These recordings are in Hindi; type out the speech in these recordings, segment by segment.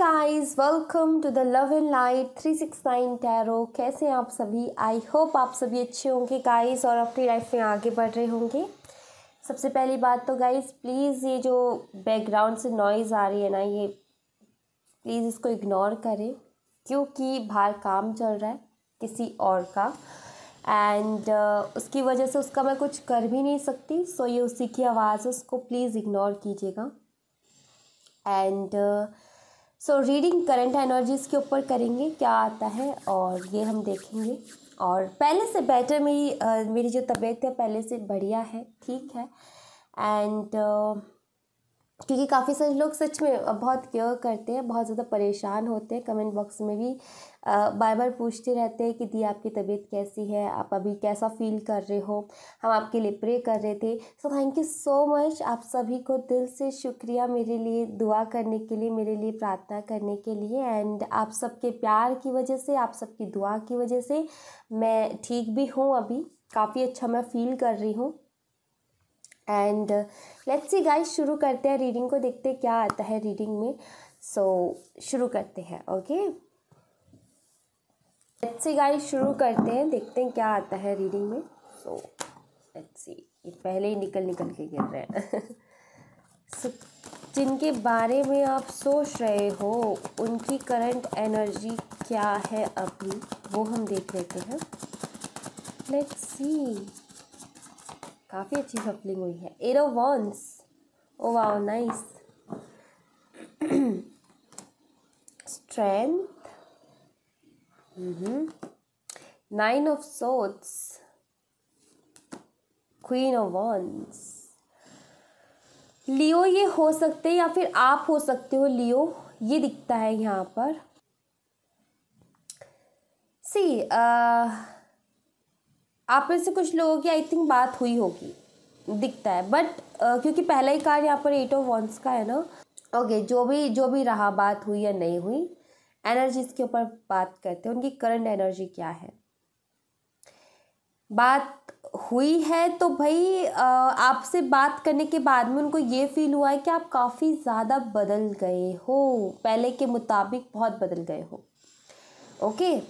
Guys welcome to the love and light three six nine tarot कैसे हैं आप सभी आई होप आप सभी अच्छे होंगे गाइस और अपनी लाइफ में आगे बढ़ रहे होंगे सबसे पहली बात तो गाइस प्लीज़ ये जो बैकग्राउंड से नॉइज़ आ रही है ना ये प्लीज़ इसको इग्नोर करें क्योंकि बाहर काम चल रहा है किसी और का एंड uh, उसकी वजह से उसका मैं कुछ कर भी नहीं सकती सो so ये उसी की आवाज़ है उसको प्लीज़ इग्नोर कीजिएगा and uh, so reading current energies के ऊपर करेंगे क्या आता है और ये हम देखेंगे और पहले से बेटर मेरी मेरी जो तबीयत है पहले से बढ़िया है ठीक है एंड क्योंकि काफ़ी सारे लोग सच में बहुत केयर करते हैं बहुत ज़्यादा परेशान होते हैं कमेंट बॉक्स में भी बार बार पूछते रहते हैं कि दी आपकी तबीयत कैसी है आप अभी कैसा फील कर रहे हो हम आपके लिए प्रे कर रहे थे so thank you so much आप सभी को दिल से शुक्रिया मेरे लिए दुआ करने के लिए मेरे लिए प्रार्थना करने के लिए एंड आप सबके प्यार की वजह से आप सबकी दुआ की वजह से मैं ठीक भी हूँ अभी काफ़ी अच्छा मैं फील कर रही हूँ एंड लेट्स सी गाइस शुरू करते हैं रीडिंग को देखते हैं क्या आता है रीडिंग में सो so, शुरू करते हैं ओके लेट्स सी गाइस शुरू करते हैं देखते हैं क्या आता है रीडिंग में सो लेट्स सी ये पहले ही निकल निकल के गिर रहे हैं so, जिनके बारे में आप सोच रहे हो उनकी करंट एनर्जी क्या है अभी वो हम देख लेते हैं लेट्स सी काफ़ी अच्छी सफलिंग हुई है arrow wands oh wow nice strength nine of swords queen of wands Leo ये हो सकते हैं या फिर आप हो सकते हो लियो ये दिखता है यहाँ पर सी uh, आप में से कुछ लोगों की आई थिंक बात हुई होगी दिखता है बट uh, क्योंकि पहला ही कार्ड यहाँ पर एट ऑफ वॉन्स का है ना ओके okay, जो भी जो भी रहा बात हुई या नहीं हुई एनर्जीज के ऊपर बात करते हैं उनकी करंट एनर्जी क्या है बात हुई है तो भाई आपसे बात करने के बाद में उनको ये फील हुआ है कि आप काफ़ी ज़्यादा बदल गए हो पहले के मुताबिक बहुत बदल गए हो ओके okay?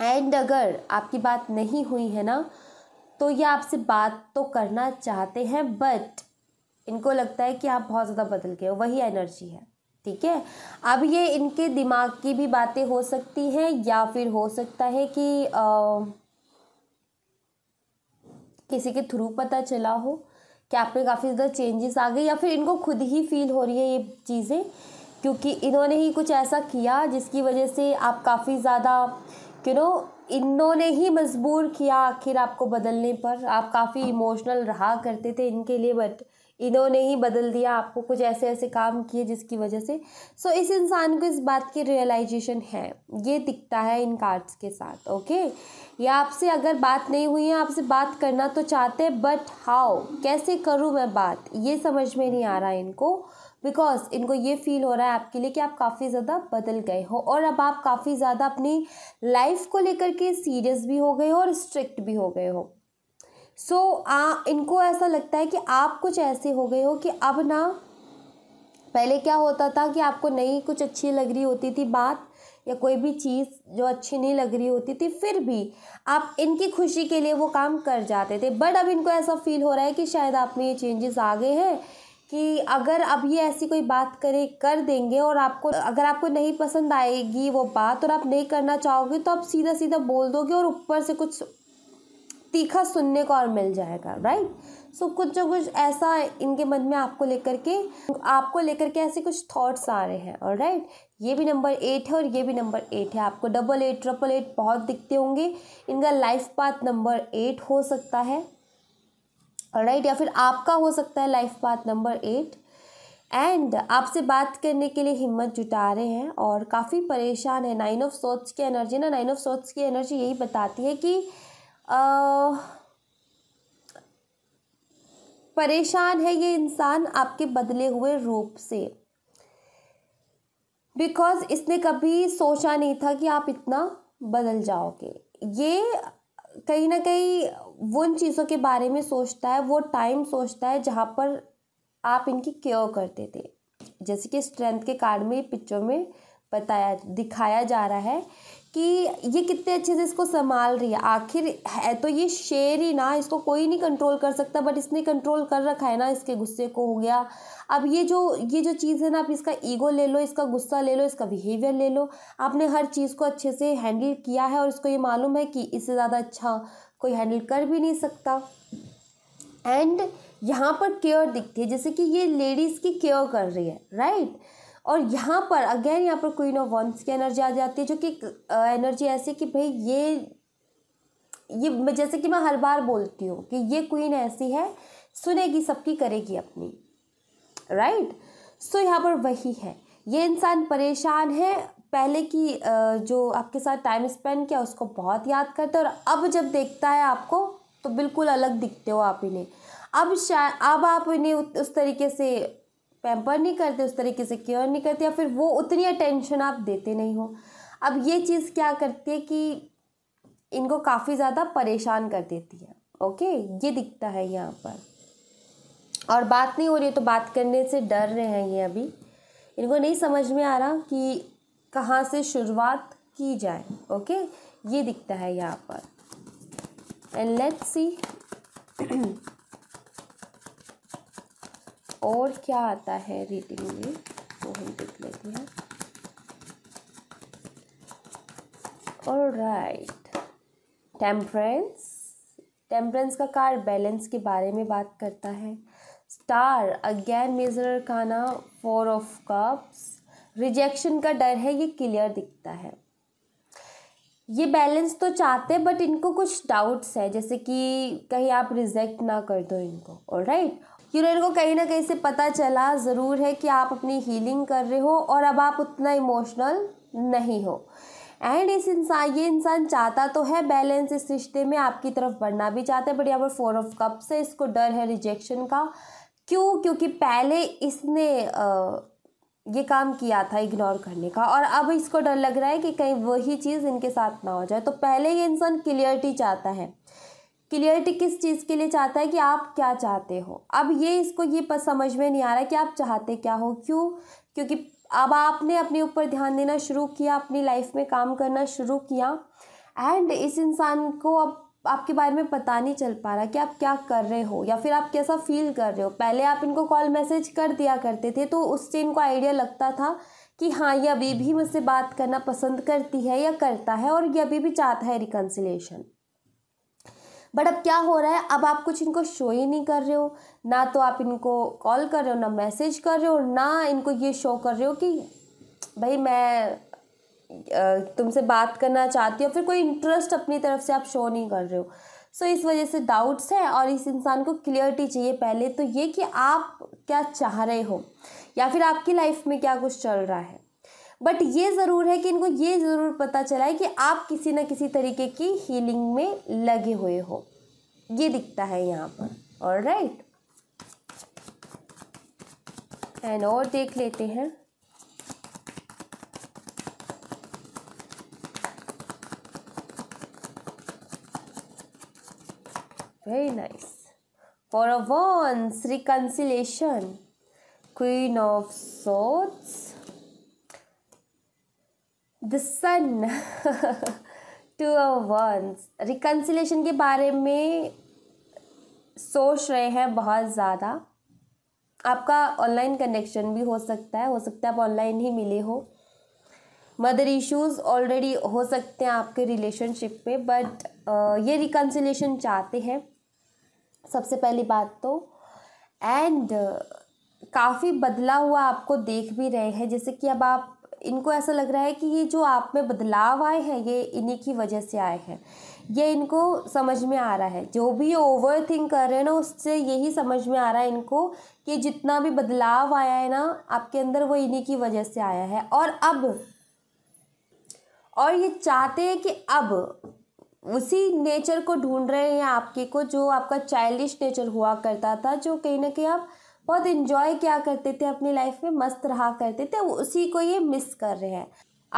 एंड अगर आपकी बात नहीं हुई है ना तो ये आपसे बात तो करना चाहते हैं बट इनको लगता है कि आप बहुत ज़्यादा बदल गए हो वही एनर्जी है ठीक है अब ये इनके दिमाग की भी बातें हो सकती हैं या फिर हो सकता है कि आ, किसी के थ्रू पता चला हो कि आप में काफ़ी ज़्यादा चेंजेस आ गए या फिर इनको खुद ही फील हो रही है ये चीज़ें क्योंकि इन्होंने ही कुछ ऐसा किया जिसकी वजह से आप काफ़ी ज़्यादा यू नो इन्होंने ही मजबूर किया आखिर आपको बदलने पर आप काफ़ी इमोशनल रहा करते थे इनके लिए बट इन्होंने ही बदल दिया आपको कुछ ऐसे ऐसे काम किए जिसकी वजह से सो so, इस इंसान को इस बात की रियलाइजेशन है ये दिखता है इन कार्ड्स के साथ ओके ये आपसे अगर बात नहीं हुई है आपसे बात करना तो चाहते हैं बट हाउ कैसे करूँ मैं बात ये समझ में नहीं आ रहा इनको बिकॉज इनको ये फील हो रहा है आपके लिए कि आप काफ़ी ज़्यादा बदल गए हो और अब आप काफ़ी ज़्यादा अपनी लाइफ को लेकर के सीरियस भी हो गए हो और स्ट्रिक्ट भी हो गए हो सो so, आ, इनको ऐसा लगता है कि आप कुछ ऐसे हो गए हो कि अब ना पहले क्या होता था कि आपको नहीं कुछ अच्छी लग रही होती थी बात या कोई भी चीज़ जो अच्छी नहीं लग रही होती थी फिर भी आप इनकी खुशी के लिए वो काम कर जाते थे बट अब इनको ऐसा फील हो रहा है कि शायद आप में ये चेंजेस आ गए हैं कि अगर अब ये ऐसी कोई बात करे कर देंगे और आपको अगर आपको नहीं पसंद आएगी वो बात और आप नहीं करना चाहोगे तो आप सीधा सीधा बोल दोगे और ऊपर से कुछ तीखा सुनने को और मिल जाएगा राइट सो so, कुछ जो कुछ ऐसा इनके मन में आपको लेकर के आपको लेकर के ऐसे कुछ थॉट्स आ रहे हैं और राइट ये भी नंबर एट है और ये भी नंबर एट है आपको डबल एट ट्रिपल एट बहुत दिखते होंगे इनका लाइफ पाथ नंबर एट हो सकता है राइट या फिर आपका हो सकता है life path number eight and आपसे बात करने के लिए हिम्मत जुटा रहे हैं और काफ़ी परेशान है नाइन ऑफ सोट्स की एनर्जी ना नाइन ऑफ सोट्स की एनर्जी यही बताती है कि आ, परेशान है ये इंसान आपके बदले हुए रूप से बिकॉज इसने कभी सोचा नहीं था कि आप इतना बदल जाओगे ये कहीं ना कहीं वो उन चीज़ों के बारे में सोचता है वो टाइम सोचता है जहाँ पर आप इनकी केयर करते थे जैसे कि स्ट्रेंथ के कार्ड में पिक्चर में बताया दिखाया जा रहा है कि ये कितने अच्छे से इसको संभाल रही है आखिर है तो ये शेर ही ना इसको कोई नहीं कंट्रोल कर सकता बट इसने कंट्रोल कर रखा है ना इसके गुस्से को हो गया अब ये जो ये जो चीज़ है ना आप इसका ईगो ले लो इसका गुस्सा ले लो इसका बिहेवियर ले लो आपने हर चीज़ को अच्छे से हैंडल किया है और इसको ये मालूम है कि इससे ज़्यादा अच्छा कोई हैंडल कर भी नहीं सकता एंड यहाँ पर केयर दिखती है जैसे कि ये लेडीज़ की केयर कर रही है राइट right? और यहाँ पर अगेन यहाँ पर क्वीन ऑफ वंस की एनर्जी आ जाती है जो कि एनर्जी ऐसी कि भाई ये ये जैसे कि मैं हर बार बोलती हूँ कि ये क्वीन ऐसी है सुनेगी सबकी करेगी अपनी राइट right? सो so, यहाँ पर वही है ये इंसान परेशान है पहले की जो आपके साथ टाइम स्पेंड किया उसको बहुत याद करता है और अब जब देखता है आपको तो बिल्कुल अलग दिखते हो आप इन्हें अब शायद अब आप इन्हें उस तरीके से पैम्पर नहीं करते उस तरीके से केयर नहीं करते या फिर वो उतनी अटेंशन आप देते नहीं हो अब ये चीज़ क्या करती है कि इनको काफ़ी ज़्यादा परेशान कर देती है ओके ये दिखता है यहाँ पर और बात नहीं हो रही है तो बात करने से डर रहे हैं ये अभी इनको नहीं समझ में आ रहा कि कहाँ से शुरुआत की जाए ओके ये दिखता है यहाँ पर एंड लेट्स सी और क्या आता है रीडिंग में वो हम देख लेते हैं और राइट टेम्परेंस टेम्परेंस का कार बैलेंस के बारे में बात करता है star again major arcana four of cups rejection का डर है ये क्लियर दिखता है ये बैलेंस तो चाहते हैं बट इनको कुछ डाउट्स है जैसे कि कहीं आप रिजेक्ट ना कर दो इनको और राइट right? हीरोइन को कहीं ना कहीं से पता चला ज़रूर है कि आप अपनी हीलिंग कर रहे हो और अब आप उतना इमोशनल नहीं हो एंड इस इंसान ये इंसान चाहता तो है बैलेंस इस रिश्ते में आपकी तरफ बढ़ना भी चाहता है बट यहाँ पर फोर ऑफ कप से इसको डर है रिजेक्शन का क्यों क्योंकि पहले इसने ये काम किया था इग्नोर करने का और अब इसको डर लग रहा है कि कहीं वही चीज़ इनके साथ ना हो जाए तो पहले ये इंसान क्लियरिटी चाहता है क्लियरिटी किस चीज़ के लिए चाहता है कि आप क्या चाहते हो अब ये इसको ये समझ में नहीं आ रहा कि आप चाहते क्या हो क्यों क्योंकि अब आपने अपने ऊपर ध्यान देना शुरू किया अपनी लाइफ में काम करना शुरू किया एंड इस इंसान को अब आपके बारे में पता नहीं चल पा रहा कि आप क्या कर रहे हो या फिर आप कैसा फील कर रहे हो पहले आप इनको कॉल मैसेज कर दिया करते थे तो उससे इनको आइडिया लगता था कि हाँ ये अभी भी मुझसे बात करना पसंद करती है या करता है और ये अभी भी चाहता है रिकन्सिलेशन बट अब क्या हो रहा है अब आप कुछ इनको शो ही नहीं कर रहे हो ना तो आप इनको कॉल कर रहे हो ना मैसेज कर रहे हो ना इनको ये शो कर रहे हो कि भाई मैं तुमसे बात करना चाहती हूँ फिर कोई इंटरेस्ट अपनी तरफ से आप शो नहीं कर रहे हो सो so, इस वजह से डाउट्स हैं और इस इंसान को क्लियरिटी चाहिए पहले तो ये कि आप क्या चाह रहे हो या फिर आपकी लाइफ में क्या कुछ चल रहा है बट ये ज़रूर है कि इनको ये ज़रूर पता चला है कि आप किसी न किसी तरीके की हीलिंग में लगे हुए हो ये दिखता है यहाँ पर और राइट एंड और देख लेते हैं very nice for a once reconciliation queen of swords the sun two a wands reconciliation के बारे में सोच रहे हैं बहुत ज़्यादा आपका ऑनलाइन कनेक्शन भी हो सकता है हो सकता है आप ऑनलाइन ही मिले हो मदर इश्यूज ऑलरेडी हो सकते हैं आपके रिलेशनशिप में बट ये रिकन्सिलेशन चाहते हैं सबसे पहली बात तो एंड काफ़ी बदला हुआ आपको देख भी रहे हैं जैसे कि अब आप इनको ऐसा लग रहा है कि ये जो आप में बदलाव आए हैं ये इन्हीं की वजह से आए हैं ये इनको समझ में आ रहा है जो भी ओवर थिंक कर रहे हैं ना उससे यही समझ में आ रहा है इनको कि जितना भी बदलाव आया है ना आपके अंदर वो इन्हीं की वजह से आया है और अब और ये चाहते हैं कि अब उसी नेचर को ढूंढ रहे हैं आपके को जो आपका चाइल्डिश नेचर हुआ करता था जो कहीं ना कहीं आप बहुत इन्जॉय किया करते थे अपनी लाइफ में मस्त रहा करते थे उसी को ये मिस कर रहे हैं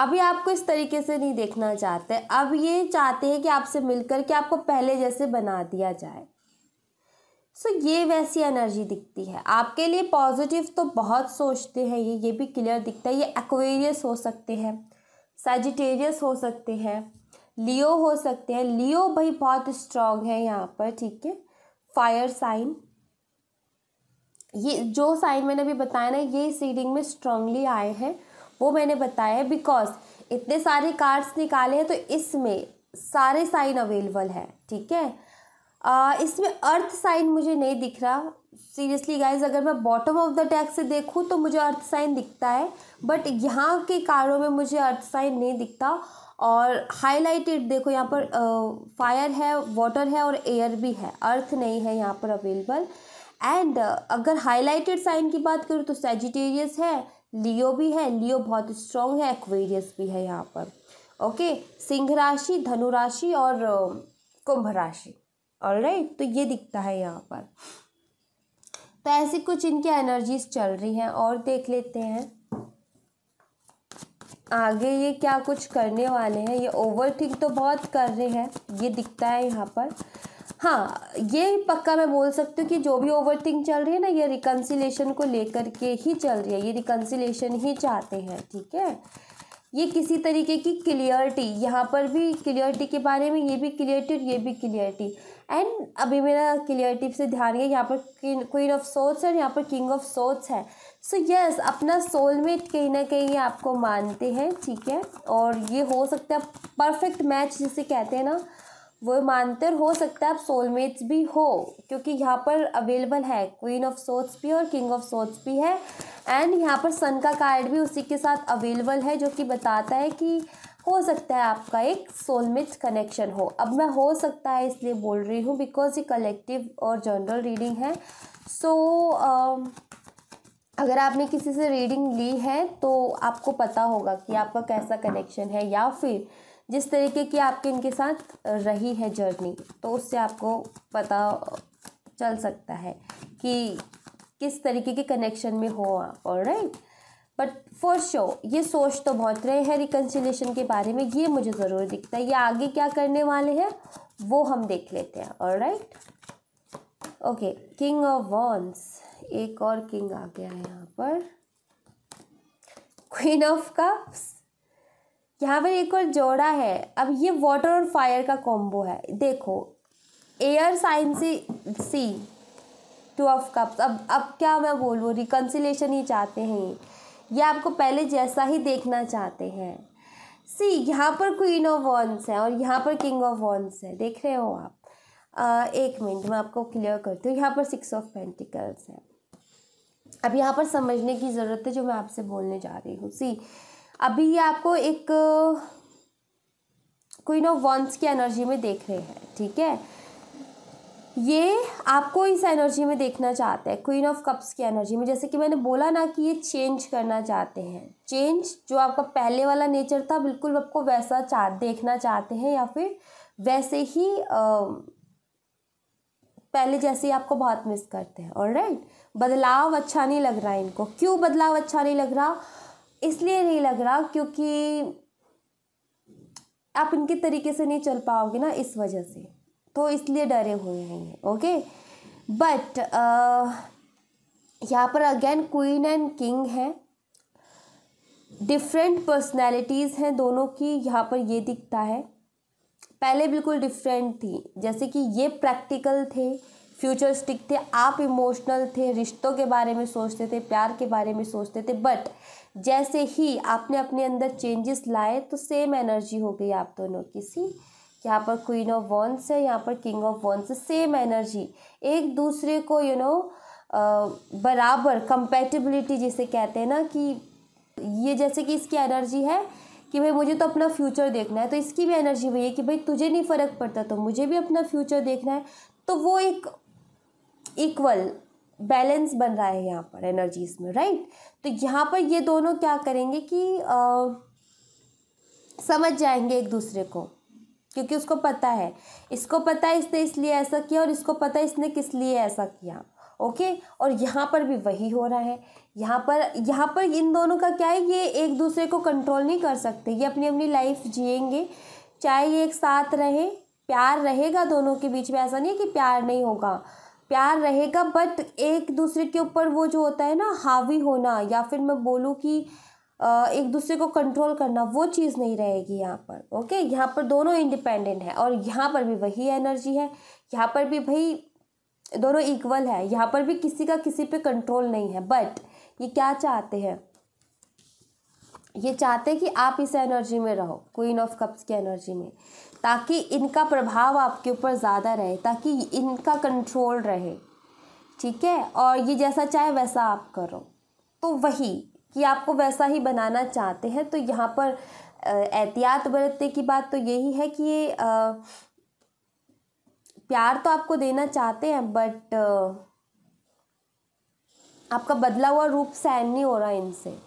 अभी आपको इस तरीके से नहीं देखना चाहते अब ये चाहते हैं कि आपसे मिलकर के आपको पहले जैसे बना दिया जाए सो so, ये वैसी एनर्जी दिखती है आपके लिए पॉजिटिव तो बहुत सोचते हैं ये ये भी क्लियर दिखता है ये एक्वेरियस हो सकते हैं सेजिटेरियस हो सकते हैं लियो हो सकते हैं लियो भाई बहुत स्ट्रांग है यहाँ पर ठीक है फायर साइन ये जो साइन मैंने अभी बताया ना ये इस रीडिंग में स्ट्रांगली आए हैं वो मैंने बताया है बिकॉज इतने सारे कार्ड्स निकाले हैं तो इसमें सारे साइन अवेलेबल है ठीक है आ, इसमें अर्थ साइन मुझे नहीं दिख रहा सीरियसली गाइज अगर मैं बॉटम ऑफ द टैग से देखूँ तो मुझे अर्थ साइन दिखता है बट यहाँ के कारों में मुझे अर्थ साइन नहीं दिखता और हाईलाइटेड देखो यहाँ पर फायर है वाटर है और एयर भी है अर्थ नहीं है यहाँ पर अवेलेबल एंड uh, अगर हाईलाइटेड साइन की बात करूँ तो सेजिटेरियस है लियो भी है लियो बहुत स्ट्रॉन्ग है एक्वेरियस भी है यहाँ पर ओके सिंह राशि धनु राशि और uh, कुंभ राशि ऑल राइट तो ये दिखता है यहाँ पर तो ऐसी कुछ इनकी एनर्जीज चल रही हैं और देख लेते हैं आगे ये क्या कुछ करने वाले हैं ये ओवर थिंक तो बहुत कर रहे हैं ये दिखता है यहाँ पर हाँ ये पक्का मैं बोल सकती हूँ कि जो भी ओवर थिंक चल रही है ना ये रिकन्सिलेशन को लेकर के ही चल रही है ये रिकन्सिलेशन ही चाहते हैं ठीक है ये किसी तरीके की क्लियरिटी यहाँ पर भी क्लियरिटी के बारे में ये भी क्लियरिटी और ये भी क्लियरिटी एंड अभी मेरा क्लियरिटी से ध्यान गया यहाँ पर क्वीन ऑफ सोच्स है और यहाँ पर किंग ऑफ सोच्स है सो so, यस yes, अपना सोलमेट कहीं ना कहीं ये आपको मानते हैं ठीक है और ये हो सकता है परफेक्ट मैच जिसे कहते हैं ना वो मानतर हो सकता है आप सोलमेट्स भी हो क्योंकि यहाँ पर अवेलेबल है क्वीन ऑफ सोट्स भी और किंग ऑफ सोट्स भी है एंड यहाँ पर सन का कार्ड भी उसी के साथ अवेलेबल है जो कि बताता है कि हो सकता है आपका एक सोलमेट्स कनेक्शन हो अब मैं हो सकता है इसलिए बोल रही हूँ बिकॉज ये कलेक्टिव और जनरल रीडिंग है सो so, uh, अगर आपने किसी से रीडिंग ली है तो आपको पता होगा कि आपका कैसा कनेक्शन है या फिर जिस तरीके की आपके इनके साथ रही है जर्नी तो उससे आपको पता चल सकता है कि किस तरीके के कनेक्शन में हो आप और राइट बट फॉर शो ये सोच तो बहुत रहे हैं रिकन्सिलेशन के बारे में ये मुझे ज़रूर दिखता है ये आगे क्या करने वाले हैं वो हम देख लेते हैं और right okay king of wands एक और किंग आ गया है यहाँ पर क्वीन ऑफ कप्स यहाँ पर एक और जोड़ा है अब ये वाटर और फायर का कॉम्बो है देखो air sign see two of cups अब अब क्या मैं बोलूँ रिकन्सिलेशन ही चाहते हैं ये आपको पहले जैसा ही देखना चाहते हैं सी यहाँ पर क्वीन ऑफ वॉन्स है और यहाँ पर किंग ऑफ वॉन्स है देख रहे हो आप आ, एक मिनट मैं आपको क्लियर करती हूँ यहाँ पर सिक्स ऑफ पेंटिकल्स है अब यहाँ पर समझने की ज़रूरत है जो मैं आपसे बोलने जा रही हूँ सी अभी ये आपको एक क्वीन ऑफ वंस की एनर्जी में देख रहे हैं ठीक है ये आपको इस एनर्जी में देखना चाहते हैं क्वीन ऑफ कप्स की एनर्जी में जैसे कि मैंने बोला ना कि ये चेंज करना चाहते हैं चेंज जो आपका पहले वाला नेचर था बिल्कुल आपको वैसा चाह देखना चाहते हैं या फिर वैसे ही आ, पहले जैसे ही आपको बहुत मिस करते हैं और राइट बदलाव अच्छा नहीं लग रहा है इनको क्यों बदलाव अच्छा नहीं लग रहा इसलिए नहीं लग रहा क्योंकि आप इनके तरीके से नहीं चल पाओगे ना इस वजह से तो इसलिए डरे हुए हैं ओके बट यहाँ पर अगेन क्वीन एंड किंग है डिफरेंट पर्सनैलिटीज़ हैं दोनों की यहाँ पर ये दिखता है पहले बिल्कुल डिफरेंट थी जैसे कि ये प्रैक्टिकल थे फ्यूचरिस्टिक थे आप इमोशनल थे रिश्तों के बारे में सोचते थे प्यार के बारे में सोचते थे बट जैसे ही आपने अपने अंदर चेंजेस लाए तो सेम एनर्जी हो गई आप दोनों की सी यहाँ पर क्वीन ऑफ वॉन्स है यहाँ पर किंग ऑफ वॉन्स है सेम एनर्जी एक दूसरे को यू you नो know, बराबर कंपेटिबिलिटी जिसे कहते हैं ना कि ये जैसे कि इसकी एनर्जी है कि भाई मुझे तो अपना फ्यूचर देखना है तो इसकी भी एनर्जी वही है कि भाई तुझे नहीं फ़र्क पड़ता तो मुझे भी अपना फ्यूचर देखना है तो वो एक इक्वल बैलेंस बन रहा है यहाँ पर एनर्जीज में राइट तो यहाँ पर ये दोनों क्या करेंगे कि आ, समझ जाएंगे एक दूसरे को क्योंकि उसको पता है इसको पता है इसने इसलिए ऐसा किया और इसको पता है इसने किस लिए ऐसा किया ओके और यहाँ पर भी वही हो रहा है यहाँ पर यहाँ पर इन दोनों का क्या है ये एक दूसरे को कंट्रोल नहीं कर सकते ये अपनी अपनी लाइफ जिएंगे चाहे ये एक साथ रहे प्यार रहेगा दोनों के बीच में ऐसा नहीं है कि प्यार नहीं होगा प्यार रहेगा बट एक दूसरे के ऊपर वो जो होता है ना हावी होना या फिर मैं बोलूँ कि एक दूसरे को कंट्रोल करना वो चीज़ नहीं रहेगी यहाँ पर ओके यहाँ पर दोनों इंडिपेंडेंट है और यहाँ पर भी वही एनर्जी है यहाँ पर भी भाई दोनों इक्वल है यहाँ पर भी किसी का किसी पे कंट्रोल नहीं है बट ये क्या चाहते हैं ये चाहते हैं कि आप इस एनर्जी में रहो क्वीन ऑफ कप्स की एनर्जी में ताकि इनका प्रभाव आपके ऊपर ज़्यादा रहे ताकि इनका कंट्रोल रहे ठीक है और ये जैसा चाहे वैसा आप करो तो वही कि आपको वैसा ही बनाना चाहते हैं तो यहाँ पर एहतियात बरतने की बात तो यही है कि ये प्यार तो आपको देना चाहते हैं बट आपका बदला हुआ रूप सहन नहीं हो रहा इनसे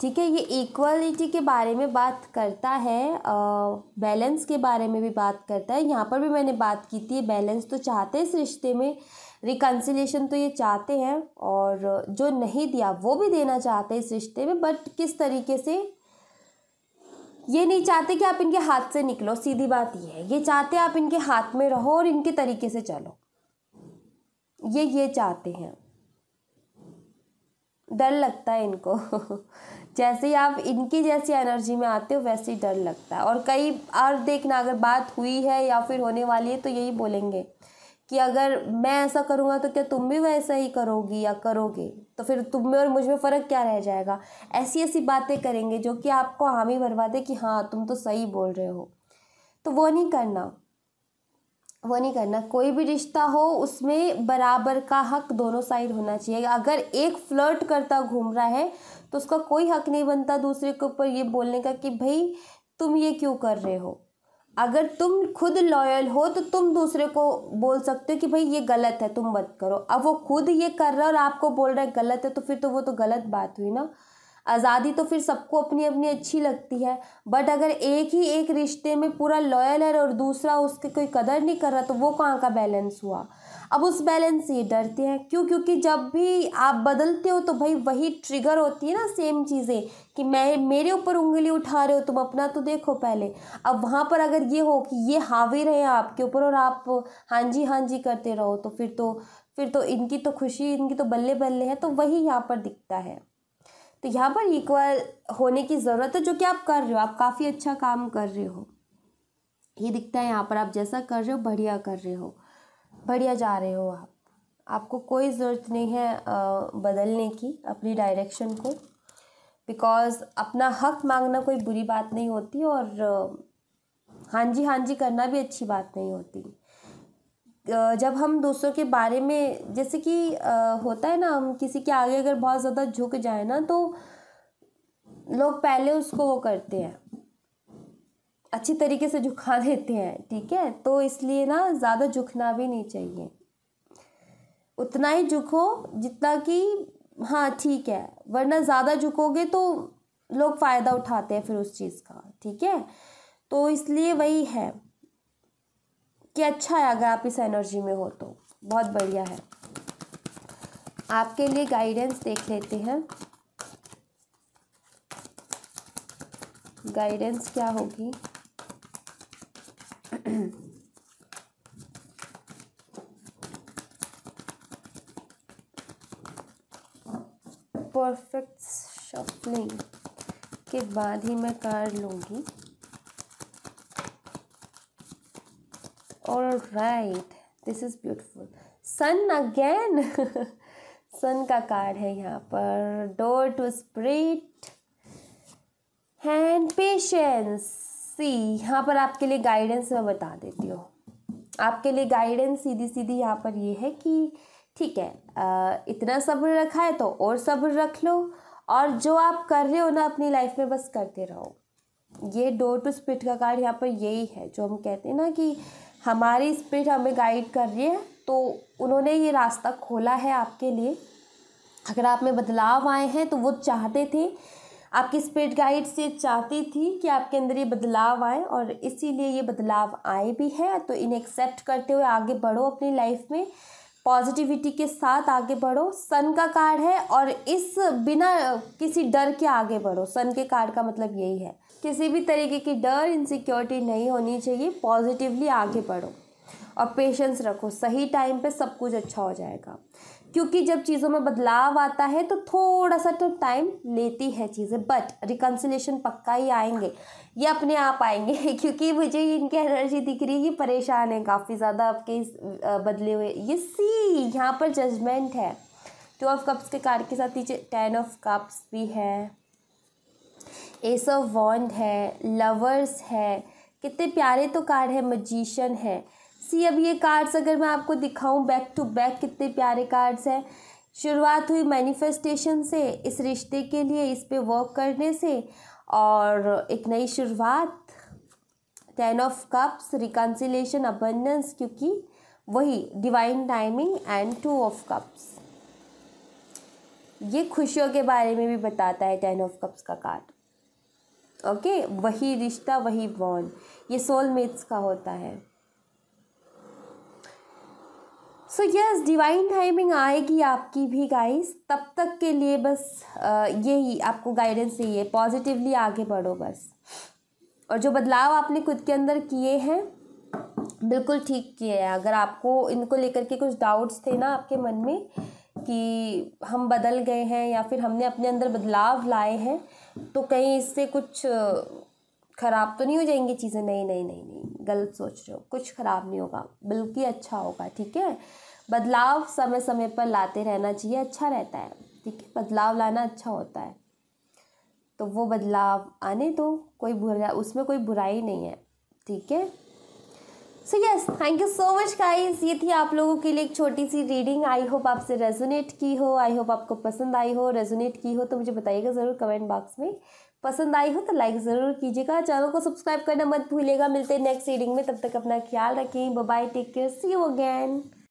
ठीक है ये इक्वालिटी के बारे में बात करता है बैलेंस के बारे में भी बात करता है यहाँ पर भी मैंने बात की थी बैलेंस तो चाहते हैं इस रिश्ते में रिकन्सिलेशन तो ये चाहते हैं और जो नहीं दिया वो भी देना चाहते हैं इस रिश्ते में बट किस तरीके से ये नहीं चाहते कि आप इनके हाथ से निकलो सीधी बात ये है ये चाहते आप इनके हाथ में रहो और इनके तरीके से चलो ये ये चाहते हैं डर लगता है इनको जैसे ही आप इनकी जैसी एनर्जी में आते हो वैसे ही डर लगता है और कई और देखना अगर बात हुई है या फिर होने वाली है तो यही बोलेंगे कि अगर मैं ऐसा करूँगा तो क्या तुम भी वैसा ही करोगी या करोगे तो फिर तुम में और मुझ में फ़र्क क्या रह जाएगा ऐसी ऐसी बातें करेंगे जो कि आपको हामी भरवा दे कि हाँ तुम तो सही बोल रहे हो तो वो नहीं करना वो नहीं करना कोई भी रिश्ता हो उसमें बराबर का हक दोनों साइड होना चाहिए अगर एक फ्लर्ट करता घूम रहा है तो उसका कोई हक नहीं बनता दूसरे के ऊपर ये बोलने का कि भाई तुम ये क्यों कर रहे हो अगर तुम खुद लॉयल हो तो तुम दूसरे को बोल सकते हो कि भाई ये गलत है तुम मत करो अब वो खुद ये कर रहा है और आपको बोल रहा है गलत है तो फिर तो वो तो गलत बात हुई ना आज़ादी तो फिर सबको अपनी अपनी अच्छी लगती है बट अगर एक ही एक रिश्ते में पूरा लॉयल है और दूसरा उसकी कोई कदर नहीं कर रहा तो वो कहाँ का बैलेंस हुआ अब उस बैलेंस से डरते हैं क्यों क्योंकि जब भी आप बदलते हो तो भाई वही ट्रिगर होती है ना सेम चीज़ें कि मैं मेरे ऊपर उंगली उठा रहे हो तुम अपना तो देखो पहले अब वहाँ पर अगर ये हो कि ये हावी रहे आपके ऊपर और आप हाँ जी हाँ जी करते रहो तो फिर तो फिर तो इनकी तो खुशी इनकी तो बल्ले बल्ले है तो वही यहाँ पर दिखता है तो यहाँ पर इक्वल होने की ज़रूरत है जो कि आप कर रहे हो आप काफ़ी अच्छा काम कर रहे हो ये दिखता है यहाँ पर आप जैसा कर रहे हो बढ़िया कर रहे हो बढ़िया जा रहे हो आप आपको कोई ज़रूरत नहीं है बदलने की अपनी डायरेक्शन को बिकॉज़ अपना हक मांगना कोई बुरी बात नहीं होती और हाँ जी हाँ जी करना भी अच्छी बात नहीं होती जब हम दूसरों के बारे में जैसे कि होता है ना हम किसी के आगे अगर बहुत ज़्यादा झुक जाए ना तो लोग पहले उसको वो करते हैं अच्छी तरीके से झुका देते हैं ठीक है तो इसलिए ना ज़्यादा झुकना भी नहीं चाहिए उतना ही झुको जितना कि हाँ ठीक है वरना ज़्यादा झुकोगे तो लोग फ़ायदा उठाते हैं फिर उस चीज़ का ठीक है तो इसलिए वही है कि अच्छा है अगर आप इस एनर्जी में हो तो बहुत बढ़िया है आपके लिए गाइडेंस देख लेते हैं गाइडेंस क्या होगी परफेक्ट शफलिंग के बाद ही मैं कर लूँगी all right this is beautiful sun again sun का कार्ड है यहाँ पर door to spirit and patience See यहाँ पर आपके लिए गाइडेंस मैं बता देती हूँ आपके लिए गाइडेंस सीधी सीधी यहाँ पर ये है कि ठीक है आ, इतना सब्र रखा है तो और सब्र रख लो और जो आप कर रहे हो ना अपनी लाइफ में बस करते रहो ये डोर टू स्पिट का कार्ड यहाँ पर यही है जो हम कहते हैं ना कि हमारी स्पिरिट हमें गाइड कर रही है तो उन्होंने ये रास्ता खोला है आपके लिए अगर आप में बदलाव आए हैं तो वो चाहते थे आपकी स्पिरिट गाइड से चाहती थी कि आपके अंदर ये बदलाव आए और इसीलिए ये बदलाव आए भी हैं तो इन्हें एक्सेप्ट करते हुए आगे बढ़ो अपनी लाइफ में पॉजिटिविटी के साथ आगे बढ़ो सन का कार्ड है और इस बिना किसी डर के आगे बढ़ो सन के कार्ड का मतलब यही है किसी भी तरीके की डर इनसिक्योरिटी नहीं होनी चाहिए पॉजिटिवली आगे बढ़ो और पेशेंस रखो सही टाइम पे सब कुछ अच्छा हो जाएगा क्योंकि जब चीज़ों में बदलाव आता है तो थोड़ा सा तो टाइम लेती है चीज़ें बट रिकन्सिलेशन पक्का ही आएंगे ये अपने आप आएंगे क्योंकि मुझे इनकी एनर्जी दिख रही है ये परेशान है काफ़ी ज़्यादा आपके इस बदले हुए ये सी यहाँ पर जजमेंट है टू ऑफ कप्स के कार के साथ नीचे टेन ऑफ कप्स भी है एस ऑफ वॉन्ड है लवर्स है कितने प्यारे तो कार्ड है मजिशन है सी अब ये कार्ड्स अगर मैं आपको दिखाऊं बैक टू बैक कितने प्यारे कार्ड्स हैं शुरुआत हुई मैनिफेस्टेशन से इस रिश्ते के लिए इस पे वर्क करने से और एक नई शुरुआत ten of cups reconciliation abundance क्योंकि वही divine timing and two of cups ये खुशियों के बारे में भी बताता है टेन ऑफ कप्स का कार्ड ओके वही रिश्ता वही बॉन्ड ये सोलमेट्स का होता है सो यस डिवाइन टाइमिंग आएगी आपकी भी गाइस तब तक के लिए बस यही आपको गाइडेंस चाहिए पॉजिटिवली आगे बढ़ो बस और जो बदलाव आपने खुद के अंदर किए हैं बिल्कुल ठीक किए हैं अगर आपको इनको लेकर के कुछ डाउट्स थे ना आपके मन में कि हम बदल गए हैं या फिर हमने अपने अंदर बदलाव लाए हैं तो कहीं इससे कुछ ख़राब तो नहीं हो जाएंगी चीज़ें नहीं नहीं नहीं नहीं गलत सोच रहे हो कुछ ख़राब नहीं होगा बल्कि अच्छा होगा ठीक है बदलाव समय समय पर लाते रहना चाहिए अच्छा रहता है ठीक है बदलाव लाना अच्छा होता है तो वो बदलाव आने दो कोई बुरा उसमें कोई बुराई नहीं है ठीक है so yes thank you so much guys ये थी आप लोगों के लिए एक छोटी सी रीडिंग आई होप आपसे रेजोनेट की हो आई होप आपको पसंद आई हो रेजोनेट की हो तो मुझे बताइएगा ज़रूर कमेंट बॉक्स में पसंद आई हो तो लाइक ज़रूर कीजिएगा चैनल को सब्सक्राइब करना मत भूलिएगा मिलते हैं नेक्स्ट रीडिंग में तब तक अपना ख्याल रखें bye take care see you again